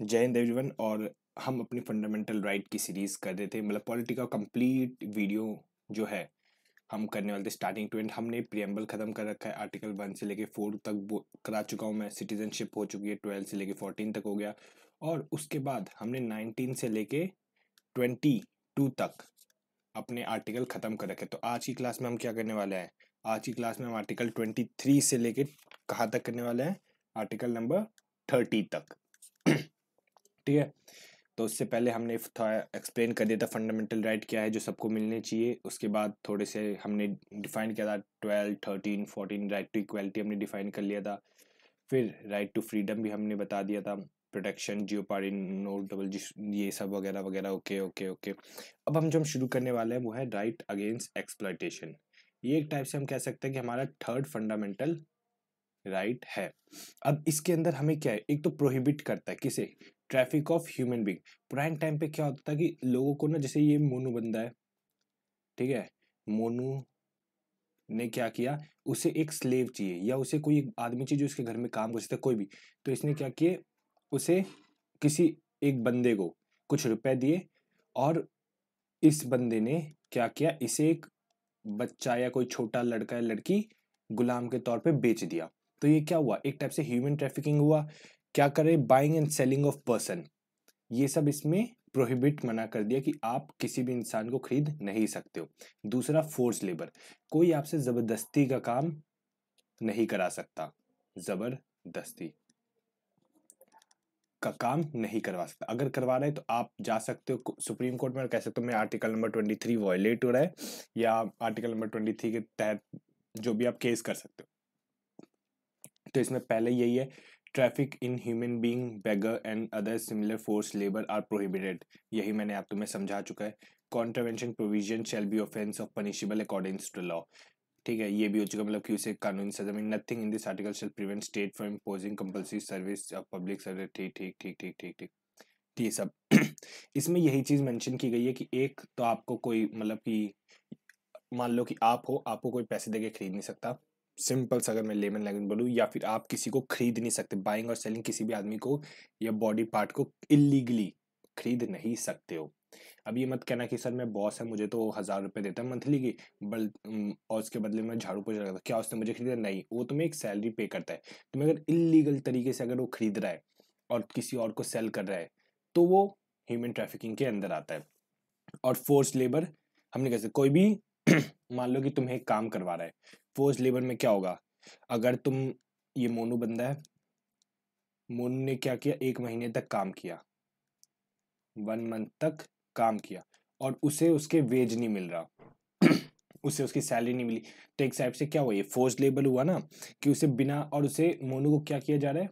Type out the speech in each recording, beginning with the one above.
जय हिंद एवरीवन और हम अपनी फंडामेंटल राइट की सीरीज़ कर रहे थे मतलब पॉलिटी का कंप्लीट वीडियो जो है हम करने वाले थे स्टार्टिंग टू एंड हमने प्रियम्बल ख़त्म कर रखा है आर्टिकल वन से लेके फोर तक करा चुका हूँ मैं सिटीजनशिप हो चुकी है ट्वेल्थ से लेके फोर्टीन तक हो गया और उसके बाद हमने नाइनटीन से लेके ट्वेंटी टू तक अपने आर्टिकल ख़त्म कर रखे तो आज की क्लास में हम क्या करने वाले हैं आज की क्लास में हम आर्टिकल ट्वेंटी थ्री से लेके कहाँ तक करने वाले हैं आर्टिकल नंबर थर्टी तक ठीक है तो उससे पहले हमने थोड़ा एक्सप्लेन कर दिया था फंडामेंटल राइट क्या है जो सबको मिलने चाहिए उसके बाद थोड़े से हमने डिफाइन किया था twelve thirteen fourteen right to equality हमने डिफाइन कर लिया था फिर राइट टू फ्रीडम भी हमने बता दिया था protection jeopardy no double ये सब वगैरह वगैरह ओके ओके ओके अब हम जो हम शुरू करने वाले हैं वो है राइट अगेंस्ट एक्सप्लाइटेशन ये एक टाइप से हम कह सकते हैं कि हमारा थर्ड फंडामेंटल राइट है अब इसके अंदर हमें क्या है एक तो प्रोहिबिट करता है किसे ट्रैफिक ऑफ ह्यूमन बींग पुराने टाइम पे क्या होता था कि लोगों को ना जैसे ये मोनू बंदा है ठीक है मोनू ने क्या किया उसे एक स्लेव चाहिए या उसे कोई एक आदमी चाहिए जो उसके घर में काम कर सकता कोई भी तो इसने क्या किए उसे किसी एक बंदे को कुछ रुपए दिए और इस बंदे ने क्या किया इसे एक बच्चा या कोई छोटा लड़का या लड़की गुलाम के तौर पे बेच दिया तो ये क्या हुआ एक टाइप से ह्यूमन ट्रैफिकिंग हुआ क्या करें buying and selling of person ये सब इसमें प्रोहिबिट मना कर दिया कि आप किसी भी इंसान को खरीद नहीं सकते हो दूसरा फोर्स लेबर कोई आपसे ज़बरदस्ती का काम नहीं करा सकता ज़बरदस्ती का काम नहीं करवा सकता अगर करवा रहे तो आप जा सकते हो सुप्रीम कोर्ट में और कह सकते हो मैं article number twenty three violate हो रहा है या आर्टिकल नंबर ट्वेंटी थ्री के तहत जो भी आप केस कर सकते हो तो इसमें पहले यही है traffic in human being beggar and other similar force labour are prohibited यही मैंने आप तुम्हें समझा चुका है contravention provision shall be offence of punishable according to law ठीक है ये भी हो चुका मतलब कि उसे कानून सजा में nothing in this article shall prevent state for imposing compulsory service of public service ठीक ठीक ठीक ठीक ठीक ठीक तो ये सब इसमें यही चीज़ मेंशन की गई है कि एक तो आपको कोई मतलब कि मान लो कि आप हो आपको कोई पैसे दे के खरीद नहीं सकता सिंपल सा अगर मैं लेमन लैंग्वेज बोलूँ या फिर आप किसी को खरीद नहीं सकते बाइंग और सेलिंग किसी भी आदमी को या बॉडी पार्ट को इलीगली खरीद नहीं सकते हो अब ये मत कहना कि सर मैं बॉस है मुझे तो हज़ार रुपये देता है मंथली की बल और उसके बदले में झाड़ू पोछा लगाता क्या उसने मुझे खरीदा नहीं वो तुम्हें एक सैलरी पे करता है तुम्हें अगर इलीगल तरीके से अगर वो खरीद रहा है और किसी और को सेल कर रहा है तो वो ह्यूमन ट्रैफिकिंग के अंदर आता है और फोर्स लेबर हमने कैसे कोई भी मान लो कि तुम्हें एक काम करवा रहा है फोर्स लेबर में क्या होगा अगर तुम ये मोनू बंदा है मोनू ने क्या किया एक महीने तक काम किया वन मंथ तक काम किया और उसे उसके वेज नहीं मिल रहा उसे उसकी सैलरी नहीं मिली तो एक साइड से क्या हुआ ये फोर्स लेबर हुआ ना कि उसे बिना और उसे मोनू को क्या किया जा रहा है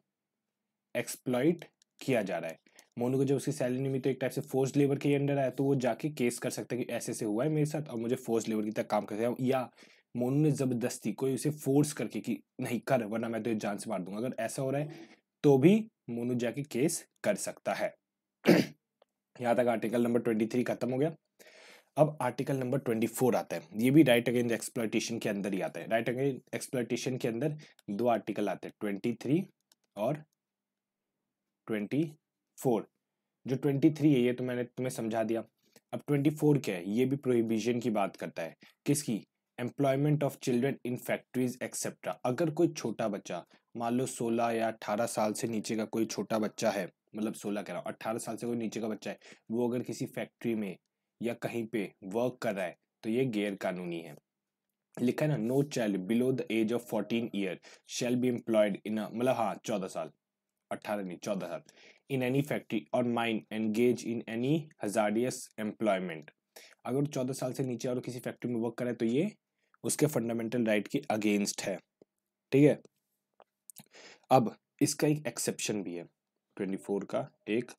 एक्सप्लॉइट किया जा रहा है मोनू को जब उसकी सैलरी नहीं मिली तो एक टाइप से फोर्स लेबर के अंडर आया तो वो जाके केस कर सकता है कि ऐसे ऐसे हुआ है मेरे साथ और मुझे फोर्स लेबर की तरह काम कर सकता या मोनू ने ज़बरदस्ती कोई उसे फोर्स करके कि नहीं कर वरना मैं तो जान से मार दूंगा अगर ऐसा हो रहा है तो भी मोनू जाके केस कर सकता है यहाँ तक आर्टिकल नंबर ट्वेंटी थ्री खत्म हो गया अब आर्टिकल नंबर ट्वेंटी फोर आता है ये भी राइट अगेंस्ट एक्सप्लाइटेशन के अंदर ही आता है राइट अगेंस्ट एक्सप्लाइटेशन के अंदर दो आर्टिकल आते हैं ट्वेंटी थ्री और ट्वेंटी फोर जो ट्वेंटी थ्री है ये तो मैंने तुम्हें समझा दिया अब ट्वेंटी फोर क्या है ये भी प्रोहिबिशन की बात करता है किसकी employment of children in factories etcetera अगर कोई छोटा बच्चा मान लो सोलह या अठारह साल से नीचे का कोई छोटा बच्चा है मतलब सोलह कह रहा हूँ अट्ठारह साल से कोई नीचे का बच्चा है वो अगर किसी फैक्ट्री में या कहीं पे वर्क कर रहा है तो ये गैर कानूनी है लिखा है ना no child below the age of fourteen year shall be employed in मतलब हाँ चौदह साल अट्ठारह नहीं चौदह हजार in any factory or mine engage in any hazardous employment अगर चौदह साल से नीचे और किसी फैक्ट्री में वर्क करें तो ये उसके फंडामेंटल राइट के अगेंस्ट है ठीक है अब इसका एक एक्सेप्शन भी है ट्वेंटी फोर का एक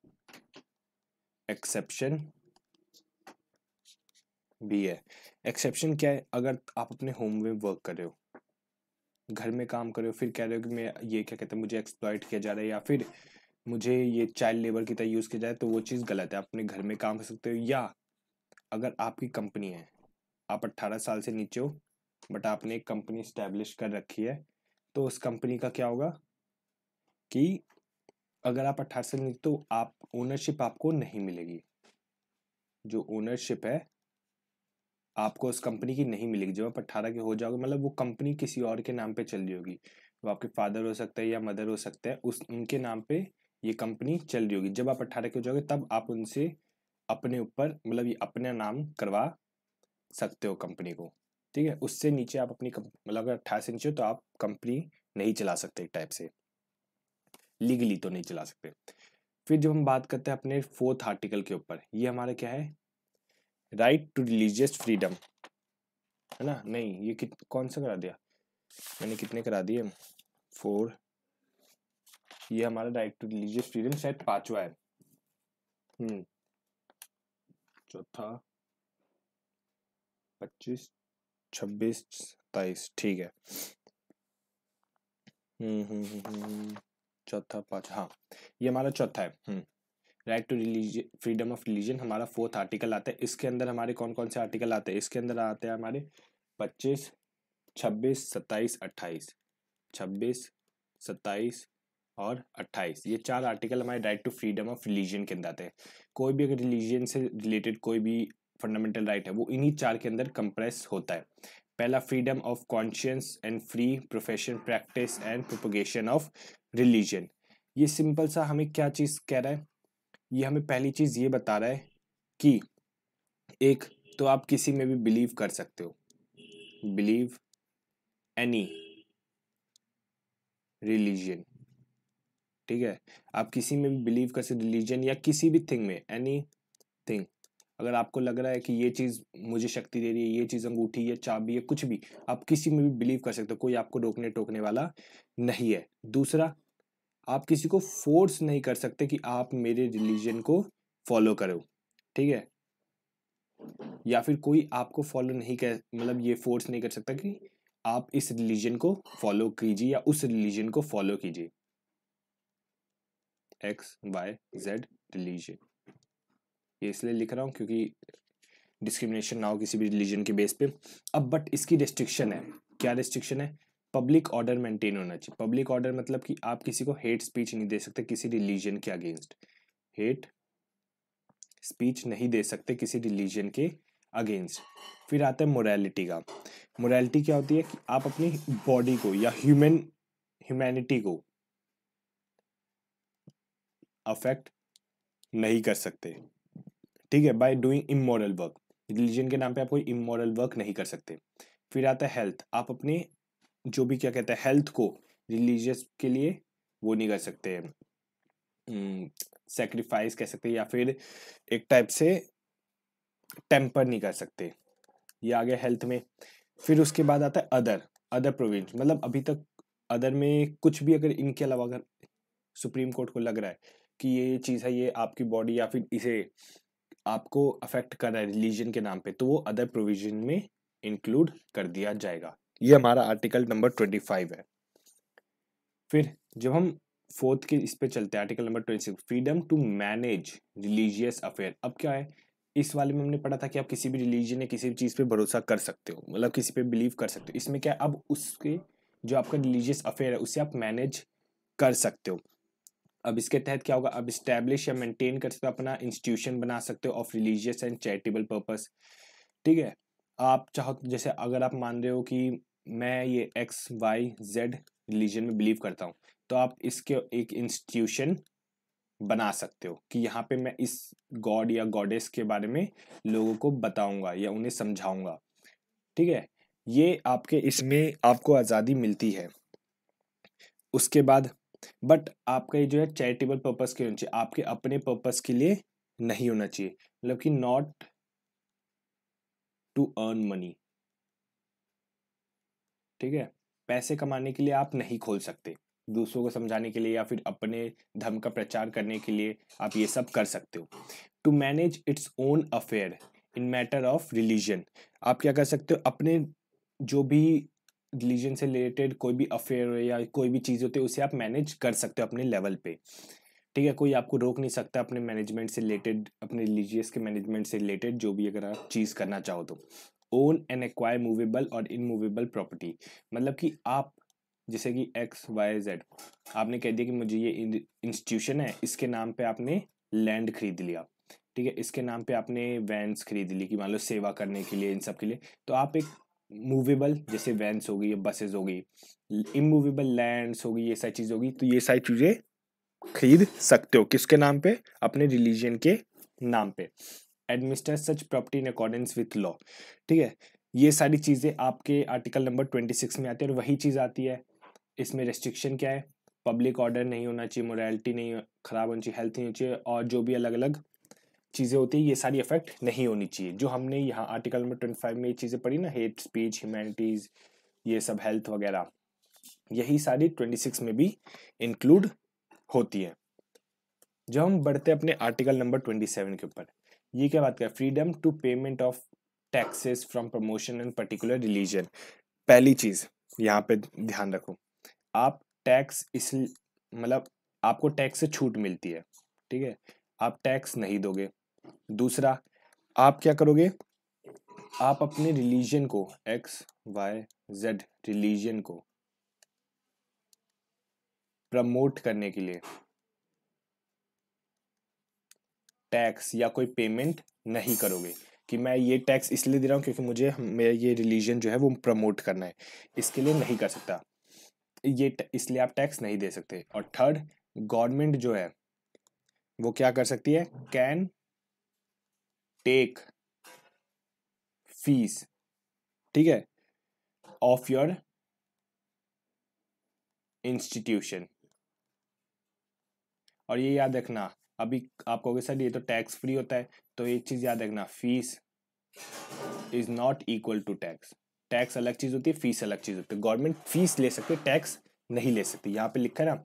एक्सेप्शन भी है एक्सेप्शन क्या है अगर आप अपने होम में वर्क कर रहे हो घर में काम कर रहे हो फिर कह रहे हो कि मैं ये क्या कहते हैं मुझे एक्सप्लॉयट किया जा रहा है या फिर मुझे ये चाइल्ड लेबर की तरह यूज़ किया जाए तो वो चीज़ गलत है आप अपने घर में काम कर सकते हो या अगर आपकी कंपनी है आप अट्ठारह साल से नीचे हो बट आपने एक कंपनी इस्टेब्लिश कर रखी है तो उस कंपनी का क्या होगा कि अगर आप अट्ठारह साल नीचे तो आप ओनरशिप आपको नहीं मिलेगी जो ओनरशिप है आपको उस कंपनी की नहीं मिलेगी जब आप अट्ठारह के हो जाओगे मतलब वो कंपनी किसी और के नाम पे चल रही होगी वो आपके फादर हो सकते हैं या मदर हो सकते हैं उस उनके नाम पे ये कंपनी चल रही होगी जब आप अट्ठारह के हो जाओगे तब आप उनसे अपने ऊपर मतलब ये अपना नाम करवा सकते हो कंपनी को ठीक है उससे नीचे आप अपनी मतलब अगर अट्ठारह से नीचे हो तो आप कंपनी नहीं चला सकते एक टाइप से लीगली तो नहीं चला सकते फिर जब हम बात करते हैं अपने फोर्थ आर्टिकल के ऊपर ये हमारा क्या है राइट टू रिलीजियस फ्रीडम है ना नहीं ये कित कौन सा करा दिया मैंने कितने करा दिए फोर ये हमारा राइट टू रिलीजियस फ्रीडम शायद पांचवा है हम्म चौथा पच्चीस छब्बीस सताइस ठीक है हम्म हम्म, हम्म, हम्म हम्म चौथा पांच हाँ ये हमारा चौथा है hmm right to religion freedom of religion हमारा फोर्थ आर्टिकल आता है इसके अंदर हमारे कौन कौन से आर्टिकल आते हैं इसके अंदर आते हैं हमारे पच्चीस छब्बीस सत्ताईस अट्ठाईस छब्बीस सत्ताईस और अट्ठाईस ये चार आर्टिकल हमारे right to freedom of religion के अंदर आते हैं कोई भी अगर रिलीजन से रिलेटेड कोई भी फंडामेंटल राइट है वो इन्हीं चार के अंदर कंप्रेस होता है पहला freedom of conscience and free profession practice and propagation of religion ये सिंपल सा हमें क्या चीज़ कह रहा है ये हमें पहली चीज़ ये बता रहा है कि एक तो आप किसी में भी बिलीव कर सकते हो बिलीव एनी रिलीजन ठीक है आप किसी में भी बिलीव कर सकते रिलीजन या किसी भी थिंग में एनी थिंग अगर आपको लग रहा है कि ये चीज़ मुझे शक्ति दे रही है ये चीज़ अंगूठी या चाबी या कुछ भी आप किसी में भी बिलीव कर सकते हो कोई आपको रोकने टोकने वाला नहीं है दूसरा आप किसी को फोर्स नहीं कर सकते कि आप मेरे रिलीजन को फॉलो करो ठीक है या फिर कोई आपको फॉलो नहीं कर मतलब ये फोर्स नहीं कर सकता कि आप इस रिलीजन को फॉलो कीजिए या उस रिलीजन को फॉलो कीजिए एक्स वाई जेड रिलीजन ये इसलिए लिख रहा हूँ क्योंकि डिस्क्रिमिनेशन ना हो किसी भी रिलीजन के बेस पे अब बट इसकी रेस्ट्रिक्शन है क्या रेस्ट्रिक्शन है पब्लिक ऑर्डर मेंटेन होना चाहिए पब्लिक ऑर्डर मतलब कि आप किसी को हेट स्पीच नहीं दे सकते किसी रिलीजन के अगेंस्ट हेट स्पीच नहीं दे सकते किसी रिलीजन के अगेंस्ट फिर आता है मोरालिटी का मोरालिटी क्या होती है कि आप अपनी बॉडी को या ह्यूमन ह्यूमैनिटी को अफेक्ट नहीं कर सकते ठीक है by doing immoral work religion के नाम पे आप कोई इमोरल वर्क नहीं कर सकते फिर आता है हेल्थ आप अपने जो भी क्या कहते हैं हेल्थ को रिलीजियस के लिए वो नहीं कर सकते सेक्रीफाइस हम्म, कह सकते या फिर एक टाइप से टेम्पर नहीं कर सकते ये आ गया हेल्थ में फिर उसके बाद आता है अदर अदर प्रोविंस मतलब अभी तक अदर में कुछ भी अगर इनके अलावा अगर सुप्रीम कोर्ट को लग रहा है कि ये चीज़ है ये आपकी बॉडी या फिर इसे आपको अफेक्ट कर रहा है रिलीजन के नाम पे तो वो अदर प्रोविजन में इंक्लूड कर दिया जाएगा ये हमारा आर्टिकल नंबर ट्वेंटी फाइव है फिर जब हम फोर्थ के इस पे चलते हैं article number twenty six freedom to manage religious affair अब क्या है इस वाले में हमने पढ़ा था कि आप किसी भी रिलीजन या किसी भी चीज़ पे भरोसा कर सकते हो मतलब किसी पे बिलीव कर सकते हो इसमें क्या है अब उसके जो आपका रिलीजियस अफेयर है उसे आप मैनेज कर सकते हो अब इसके तहत क्या होगा अब इस्टेब्लिश या मेंटेन कर सकते हो अपना इंस्टीट्यूशन बना सकते हो of religious and charitable purpose ठीक है आप चाहो तो, जैसे अगर आप मान रहे हो कि मैं ये एक्स वाई जेड रिलीजन में बिलीव करता हूँ तो आप इसके एक इंस्टीट्यूशन बना सकते हो कि यहाँ पे मैं इस गॉड या गॉडेस के बारे में लोगों को बताऊंगा या उन्हें समझाऊंगा ठीक है ये आपके इसमें आपको आज़ादी मिलती है उसके बाद बट आपका ये जो है चैरिटेबल पर्पस के होना चाहिए आपके अपने पर्पस के लिए नहीं होना चाहिए मतलब कि नॉट टू अर्न मनी ठीक है पैसे कमाने के लिए आप नहीं खोल सकते दूसरों को समझाने के लिए या फिर अपने धर्म का प्रचार करने के लिए आप ये सब कर सकते हो to manage its own affair in matter of religion आप क्या कर सकते हो अपने जो भी रिलीजन से रिलेटेड कोई भी अफेयर हो या कोई भी चीज़ होती है उसे आप मैनेज कर सकते हो अपने लेवल पे ठीक है कोई आपको रोक नहीं सकता अपने मैनेजमेंट से रिलेटेड अपने रिलीजियस के मैनेजमेंट से रिलेटेड जो भी अगर आप चीज़ करना चाहो तो ओन एंड एक्वायर मूवेबल और इमूवेबल प्रॉपर्टी मतलब कि आप जैसे कि एक्स वाई जेड आपने कह दिया कि मुझे ये इंस्टीट्यूशन है इसके नाम पे आपने लैंड खरीद लिया ठीक है इसके नाम पे आपने वैंस खरीद ली कि मान लो सेवा करने के लिए इन सब के लिए तो आप एक मूवेबल जैसे वैन्स होगी या बसेस होगी इमूवेबल लैंड्स होगी ये सारी चीज़ होगी तो ये सारी चीज़ें खरीद सकते हो किसके नाम पे अपने रिलीजन के नाम पे administer such property in accordance with law ठीक है ये सारी चीज़ें आपके आर्टिकल नंबर ट्वेंटी सिक्स में आती है और वही चीज़ आती है इसमें रेस्ट्रिक्शन क्या है पब्लिक ऑर्डर नहीं होना चाहिए मोरालिटी नहीं ख़राब होनी चाहिए हेल्थ नहीं होनी चाहिए और जो भी अलग अलग चीज़ें होती है ये सारी इफेक्ट नहीं होनी चाहिए जो हमने यहाँ आर्टिकल नंबर ट्वेंटी फाइव में ये चीज़ें पढ़ी ना हेट स्पीच ह्यूमैनिटीज़ ये सब हेल्थ वगैरह यही सारी ट्वेंटी सिक्स में भी इंक्लूड होती है जब हम बढ़ते अपने आर्टिकल नंबर ट्वेंटी सेवन के ऊपर ये क्या बात कर freedom to payment of taxes from promotion and particular religion पहली चीज़ यहाँ पे ध्यान रखो आप टैक्स इस मतलब आपको टैक्स से छूट मिलती है ठीक है आप टैक्स नहीं दोगे दूसरा आप क्या करोगे आप अपने रिलीजन को एक्स वाई जेड रिलीजन को प्रमोट करने के लिए टैक्स या कोई पेमेंट नहीं करोगे कि मैं ये टैक्स इसलिए दे रहा हूँ क्योंकि मुझे मेरा ये रिलीजन जो है वो प्रमोट करना है इसके लिए नहीं कर सकता ये इसलिए आप टैक्स नहीं दे सकते और थर्ड गवर्नमेंट जो है वो क्या कर सकती है कैन टेक फीस ठीक है ऑफ योर इंस्टीट्यूशन और ये याद रखना अभी आप कहोगे सर ये तो टैक्स फ्री होता है तो एक चीज़ याद रखना fees is not equal to tax tax अलग चीज़ होती है फीस अलग चीज़ होती है गवर्नमेंट फीस ले सकती है टैक्स नहीं ले सकती यहाँ पे लिखा है ना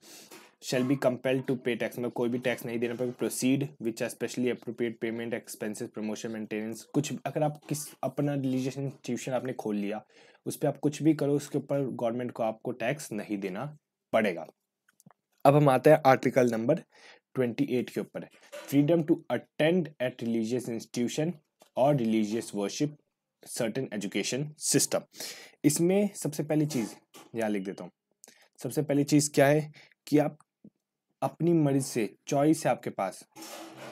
shall be compelled to pay tax मतलब कोई भी टैक्स नहीं देना पड़ेगा proceed which are specially appropriate payment expenses promotion maintenance कुछ अगर आप किस अपना रिलीजियस इंस्टीट्यूशन आपने खोल लिया उस पर आप कुछ भी करो उसके ऊपर गवर्नमेंट को आपको टैक्स नहीं देना पड़ेगा अब हम आते हैं आर्टिकल नंबर 28 के ऊपर है freedom to attend at religious institution or religious worship certain education system इसमें सबसे पहली चीज़ यहाँ लिख देता हूँ सबसे पहली चीज़ क्या है कि आप अपनी मर्जी से चॉइस है आपके पास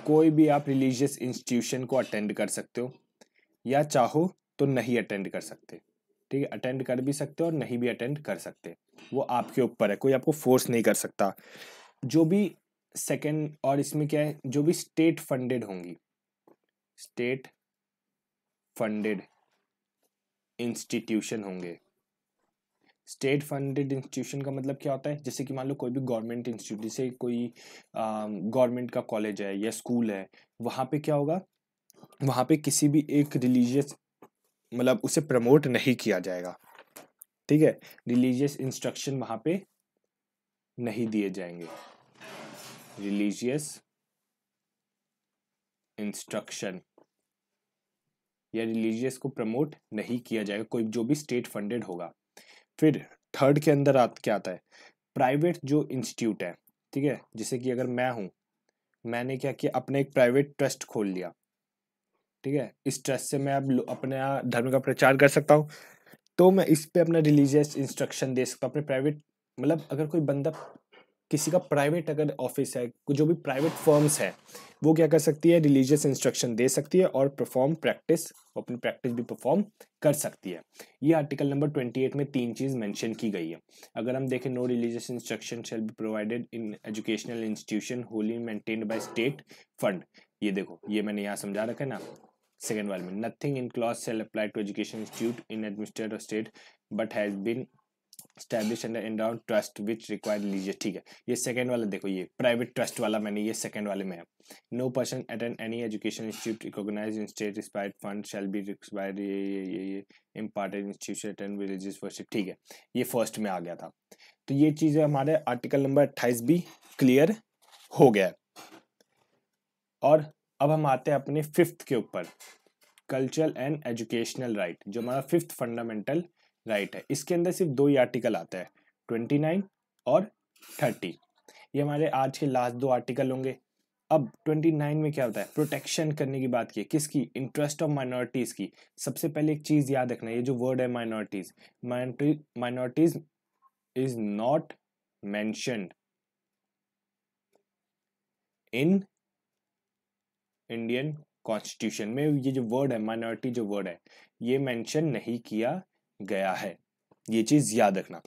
कोई भी आप रिलीजियस इंस्टीट्यूशन को अटेंड कर सकते हो या चाहो तो नहीं अटेंड कर सकते ठीक है अटेंड कर भी सकते हो और नहीं भी अटेंड कर सकते वो आपके ऊपर है कोई आपको फोर्स नहीं कर सकता जो भी सेकेंड और इसमें क्या है जो भी स्टेट फंडेड होंगी स्टेट फंडेड इंस्टीट्यूशन होंगे स्टेट फंडेड इंस्टीट्यूशन का मतलब क्या होता है जैसे कि मान लो कोई भी गवर्नमेंट इंस्टीट्यूट जैसे कोई गवर्नमेंट का कॉलेज है या स्कूल है वहाँ पे क्या होगा वहाँ पे किसी भी एक रिलीजियस मतलब उसे प्रमोट नहीं किया जाएगा ठीक है रिलीजियस इंस्ट्रक्शन वहाँ पे नहीं दिए जाएंगे रिलीजियस इंस्ट्रक्शन या रिलीजियस को प्रमोट नहीं किया जाएगा कोई जो भी स्टेट फंडेड होगा फिर थर्ड के अंदर आत क्या आता है प्राइवेट जो इंस्टीट्यूट है ठीक है जैसे कि अगर मैं हूँ मैंने क्या किया अपने एक प्राइवेट ट्रस्ट खोल लिया ठीक है इस ट्रस्ट से मैं अब अपने धर्म का प्रचार कर सकता हूँ तो मैं इस पर अपना रिलीजियस इंस्ट्रक्शन दे सकता हूँ अपने प्राइवेट मतलब अगर कोई बंदा किसी का प्राइवेट अगर ऑफिस है जो भी प्राइवेट फर्म्स है वो क्या कर सकती है रिलीजियस इंस्ट्रक्शन दे सकती है और परफॉर्म प्रैक्टिस अपनी प्रैक्टिस भी परफॉर्म कर सकती है ये आर्टिकल नंबर 28 में तीन चीज़ मेंशन की गई है अगर हम देखें no religious instruction shall be provided in educational institution wholly maintained by state fund ये देखो ये मैंने यहाँ समझा रखा है ना सेकेंड वाले में nothing in clause shall apply to education institute in administrate state but has been establish and endowed trust which require लीजिए ठीक है ये सेकेंड वाला देखो ये प्राइवेट ट्रस्ट वाला मैंने ये सेकेंड वाले में है no person attend any education institute recognise in state inspired fund shall be require ये ये ये ये imparted institution attend religious worship ठीक है ये फर्स्ट में आ गया था तो ये चीज़ हमारे आर्टिकल नंबर अट्ठाईस भी क्लियर हो गया और अब हम आते हैं अपने फिफ्थ के ऊपर कल्चरल एंड एजुकेशनल राइट जो हमारा फिफ्थ फंडामेंटल राइट है इसके अंदर सिर्फ दो ही आर्टिकल आता है ट्वेंटी नाइन और थर्टी ये हमारे आज के लास्ट दो आर्टिकल होंगे अब ट्वेंटी नाइन में क्या होता है प्रोटेक्शन करने की बात की किसकी इंटरेस्ट ऑफ माइनॉरिटीज़ की सबसे पहले एक चीज़ याद रखना ये जो वर्ड है minorities minorities is not mentioned in Indian constitution में ये जो वर्ड है माइनॉरिटी जो वर्ड है ये मेंशन नहीं किया गया है ये चीज याद रखना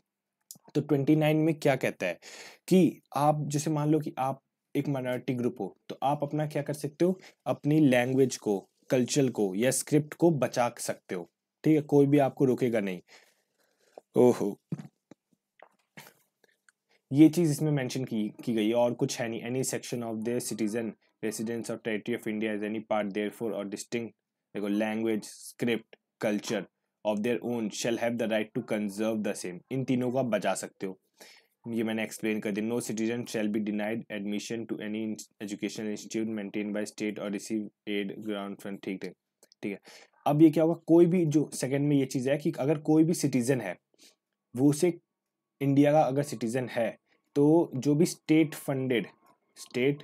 तो 29 में क्या कहता है कि आप जैसे मान लो कि आप एक माइनॉरिटी ग्रुप हो तो आप अपना क्या कर सकते हो अपनी लैंग्वेज को कल्चर को या स्क्रिप्ट को बचा सकते हो ठीक है कोई भी आपको रोकेगा नहीं ओहो ये चीज इसमें मेंशन की की गई और कुछ है नहीं any section of their citizen residence of territory of India is any part thereof or distinct देखो language script culture of their own shall have the right to conserve the same इन तीनों को आप बचा सकते हो ये मैंने एक्सप्लेन कर दिया no citizen shall be denied admission to any education institute maintain by state or receive aid ground front ठीक है ठीक है अब ये क्या होगा कोई भी जो सेकंड में ये चीज़ है कि अगर कोई भी सिटीजन है वो उसे इंडिया का अगर सिटीजन है तो जो भी state funded state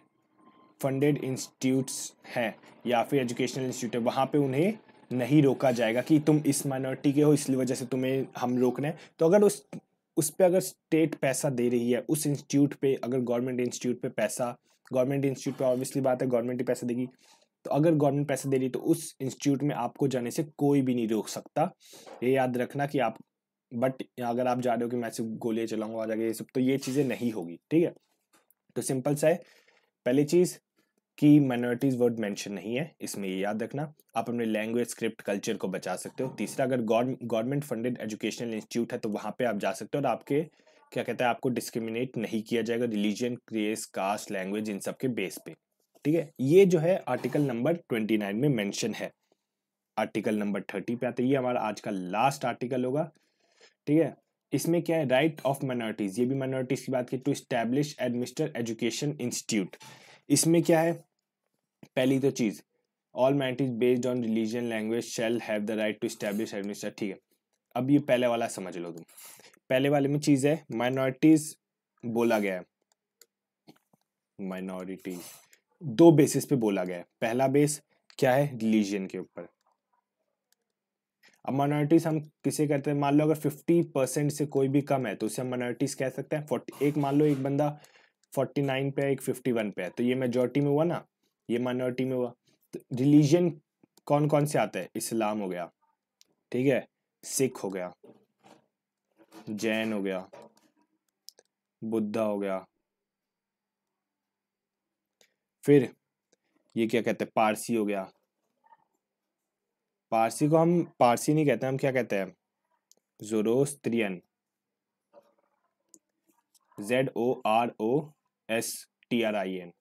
funded institutes हैं या फिर एजुकेशनल इंस्टीट्यूट है वहाँ पे उन्हें नहीं रोका जाएगा कि तुम इस माइनॉरिटी के हो इसलिए वजह से तुम्हें हम रोक रहे हैं तो अगर उस उस पर अगर स्टेट पैसा दे रही है उस इंस्टीट्यूट पे अगर गवर्नमेंट इंस्टीट्यूट पे पैसा गवर्नमेंट इंस्टीट्यूट पे ऑब्वियसली बात है गवर्नमेंट ही पैसा देगी तो अगर गवर्नमेंट पैसा दे रही तो उस इंस्टीट्यूट में आपको जाने से कोई भी नहीं रोक सकता ये याद रखना कि आप बट अगर आप जा रहे हो कि मैं सिर्फ गोलियाँ चलाऊंगा और जाएगा ये सब तो ये चीज़ें नहीं होगी ठीक है तो सिंपल सा है पहली चीज़ कि माइनॉरिटीज़ वर्ड मेंशन नहीं है इसमें ये याद रखना आप अपने लैंग्वेज स्क्रिप्ट कल्चर को बचा सकते हो तीसरा अगर गवर्नमेंट फंडेड एजुकेशनल इंस्टीट्यूट है तो वहाँ पे आप जा सकते हो और आपके क्या कहते हैं आपको डिस्क्रिमिनेट नहीं किया जाएगा रिलीजन क्रेस कास्ट लैंग्वेज इन सब के बेस पे ठीक है ये जो है आर्टिकल नंबर ट्वेंटी नाइन में मैंशन है आर्टिकल नंबर थर्टी पे आते ये हमारा आज का लास्ट आर्टिकल होगा ठीक है इसमें क्या है राइट ऑफ माइनॉरिटीज़ ये भी माइनॉरिटीज़ की बात की to establish administer education institute इसमें क्या है पहली तो चीज़ all minorities based on religion language shall have the right to establish administer ठीक है अब ये पहले वाला समझ लो तुम पहले वाले में चीज़ है माइनॉरिटीज बोला गया है माइनॉरिटीज दो बेसिस पे बोला गया है पहला बेस क्या है रिलीजन के ऊपर अब माइनॉरिटीज हम किसे करते हैं मान लो अगर फिफ्टी परसेंट से कोई भी कम है तो उसे हम माइनॉरिटीज कह सकते हैं फोर्टी एक मान लो एक बंदा फोर्टी नाइन पे है एक फिफ्टी वन पे है तो ये मेजोरिटी में हुआ ना ये माइनॉरिटी में हुआ तो रिलीजन कौन कौन से आते हैं इस्लाम हो गया ठीक है सिख हो गया जैन हो गया बुद्धा हो गया फिर ये क्या कहते हैं पारसी हो गया पारसी को हम पारसी नहीं कहते हम क्या कहते हैं Zoroastrian Z O R O S T R I N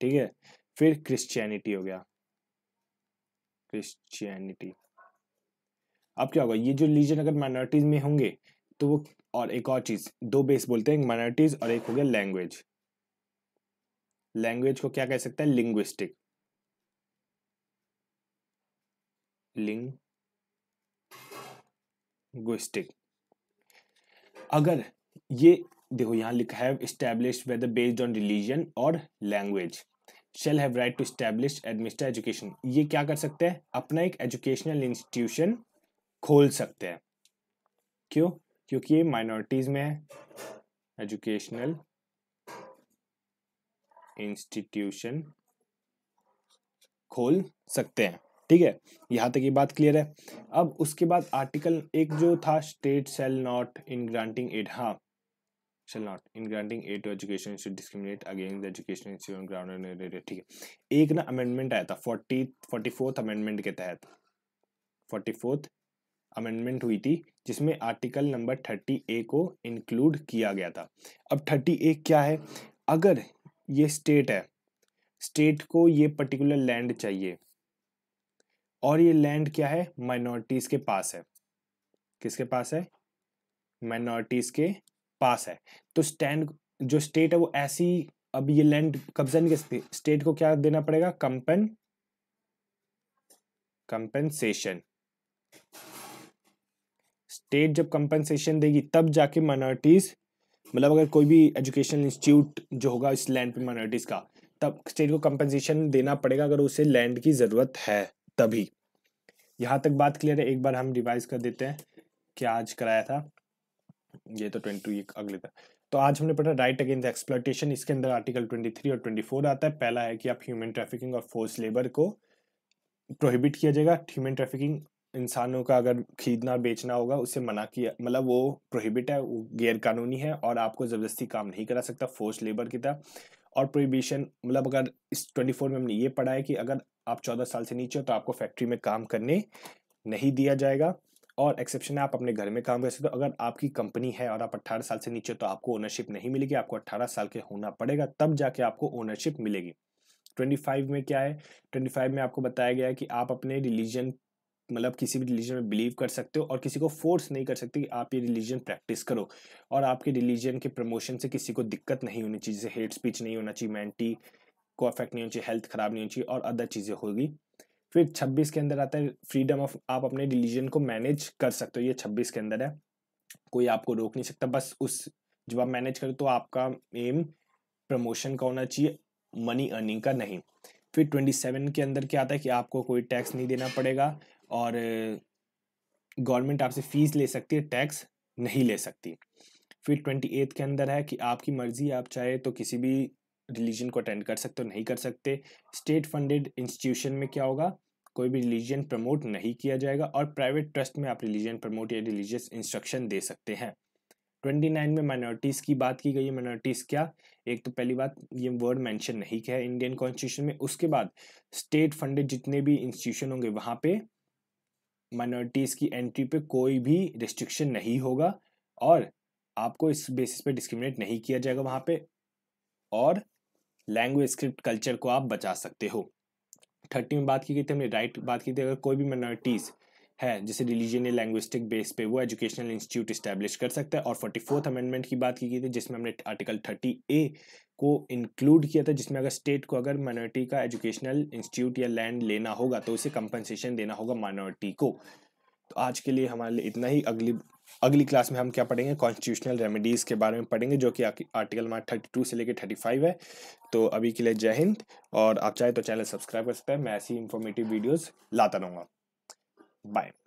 ठीक है फिर क्रिश्चियनिटी हो गया क्रिश्चियनिटी अब क्या होगा ये जो रिलीजन अगर माइनॉरिटीज में होंगे तो वो और एक और चीज दो बेस बोलते हैं माइनॉरिटीज और एक हो गया लैंग्वेज लैंग्वेज को क्या कह सकते हैं लिंग्विस्टिक लिंग्विस्टिक अगर ये देखो यहां लिखा है establish whether based on religion or language shall have right to establish administer education ये क्या कर सकते हैं अपना एक एजुकेशनल इंस्टीट्यूशन खोल सकते हैं क्यों क्योंकि ये माइनॉरिटीज़ में है एजुकेशनल इंस्टीट्यूशन खोल सकते हैं ठीक है यहाँ तक ये बात क्लियर है अब उसके बाद आर्टिकल एक जो था state shall not in granting aid हाँ shall not in granting aid to education should discriminate against the education institution grounded ठीक है एक ना अमेंडमेंट आया था फोर्टी फोर्टी फोर्थ अमेंडमेंट के तहत फोर्टी फोर्थ अमेंडमेंट हुई थी जिसमें आर्टिकल नंबर थर्टी ए को इंक्लूड किया गया था अब थर्टी ए क्या है अगर ये स्टेट है स्टेट को ये पर्टिकुलर लैंड चाहिए और ये लैंड क्या है माइनॉरिटीज़ के पास है किसके पास है माइनॉरिटीज़ के पास है तो स्टैंड जो स्टेट है वो ऐसी अब ये लैंड कब्जा नहीं कर स्टेट को क्या देना पड़ेगा कंपन कंपनसेशन स्टेट जब कंपनसेशन देगी तब जाके माइनॉरिटीज मतलब अगर कोई भी एजुकेशनल इंस्टीट्यूट जो होगा इस लैंड पे माइनॉरिटीज का तब स्टेट को कंपनसेशन देना पड़ेगा अगर उसे लैंड की ज़रूरत है तभी यहां तक बात क्लियर है एक बार हम रिवाइज कर देते हैं क्या आज कराया था ये तो ट्वेंटी टू अगले तक तो आज हमने पढ़ा राइट अगेंस्ट एक्सप्लॉयटेशन इसके अंदर आर्टिकल ट्वेंटी थ्री और ट्वेंटी फोर आता है पहला है कि आप ह्यूमन ट्रैफिकिंग और फोर्स लेबर को प्रोहिबिट किया जाएगा ह्यूमन ट्रैफिकिंग इंसानों का अगर खरीदना बेचना होगा उसे मना किया मतलब वो प्रोहिबिट है वो गैर कानूनी है और आपको ज़बरदस्ती काम नहीं करा सकता फोर्स लेबर की तरह और प्रोहिबिशन मतलब अगर इस ट्वेंटी फोर में हमने ये पढ़ा है कि अगर आप चौदह साल से नीचे हो तो आपको फैक्ट्री में काम करने नहीं दिया जाएगा और एक्सेप्शन है आप अपने घर में काम कर सकते हो अगर आपकी कंपनी है और आप अट्ठारह साल से नीचे तो आपको ओनरशिप नहीं मिलेगी आपको अट्ठारह साल के होना पड़ेगा तब जाके आपको ओनरशिप मिलेगी ट्वेंटी फाइव में क्या है ट्वेंटी फाइव में आपको बताया गया है कि आप अपने रिलीजन मतलब किसी भी रिलीजन में बिलीव कर सकते हो और किसी को फोर्स नहीं कर सकते कि आप ये रिलीजन प्रैक्टिस करो और आपके रिलीजन के प्रमोशन से किसी को दिक्कत नहीं होनी चाहिए जैसे हेट स्पीच नहीं होना चाहिए मैंटी को अफेक्ट नहीं होना चाहिए हेल्थ खराब नहीं होनी चाहिए और अदर चीज़ें होगी फिर 26 के अंदर आता है फ्रीडम ऑफ आप अपने रिलीजन को मैनेज कर सकते हो ये 26 के अंदर है कोई आपको रोक नहीं सकता बस उस जब आप मैनेज करो तो आपका एम प्रमोशन का होना चाहिए मनी अर्निंग का नहीं फिर 27 के अंदर क्या आता है कि आपको कोई टैक्स नहीं देना पड़ेगा और गवर्नमेंट आपसे फीस ले सकती है टैक्स नहीं ले सकती फिर ट्वेंटी एट के अंदर है कि आपकी मर्जी आप चाहे तो किसी भी रिलीजन को अटेंड कर सकते हो नहीं कर सकते स्टेट फंडेड इंस्टीट्यूशन में क्या होगा कोई भी रिलीजन प्रमोट नहीं किया जाएगा और प्राइवेट ट्रस्ट में आप रिलीजन प्रमोट या रिलीजियस इंस्ट्रक्शन दे सकते हैं ट्वेंटी नाइन में माइनॉरिटीज़ की बात की गई है माइनॉरिटीज़ क्या एक तो पहली बात ये वर्ड मेंशन नहीं किया है इंडियन कॉन्स्टिट्यूशन में उसके बाद स्टेट फंडेड जितने भी इंस्टीट्यूशन होंगे वहाँ पे माइनॉरिटीज़ की एंट्री पे कोई भी रिस्ट्रिक्शन नहीं होगा और आपको इस बेसिस पे डिस्क्रिमिनेट नहीं किया जाएगा वहाँ पे और लैंग्वेज स्क्रिप्ट कल्चर को आप बचा सकते हो थर्टी में बात की गई थी हमने राइट बात की थी अगर कोई भी माइनॉरिटीज़ है जैसे रिलीजन या लैंग्विस्टिक बेस पे वो एजुकेशनल इंस्टीट्यूट इस्टेब्लिश कर सकता है और फोर्टी फोर्थ अमेंडमेंट की बात की गई थी जिसमें हमने आर्टिकल थर्टी ए को इंक्लूड किया था जिसमें अगर स्टेट को अगर माइनॉरिटी का एजुकेशनल इंस्टीट्यूट या लैंड लेना होगा तो उसे कंपनसेशन देना होगा माइनॉरिटी को तो आज के लिए हमारे लिए इतना ही अगली अगली क्लास में हम क्या पढ़ेंगे कॉन्स्टिट्यूशनल रेमेडीज़ के बारे में पढ़ेंगे जो कि आर्टिकल हमारा थर्टी टू से लेकर थर्टी फाइव है तो अभी के लिए जय हिंद और आप चाहे तो चैनल सब्सक्राइब कर सकते हैं मैं ऐसी इंफॉर्मेटिव वीडियोज़ लाता रहूँगा बाय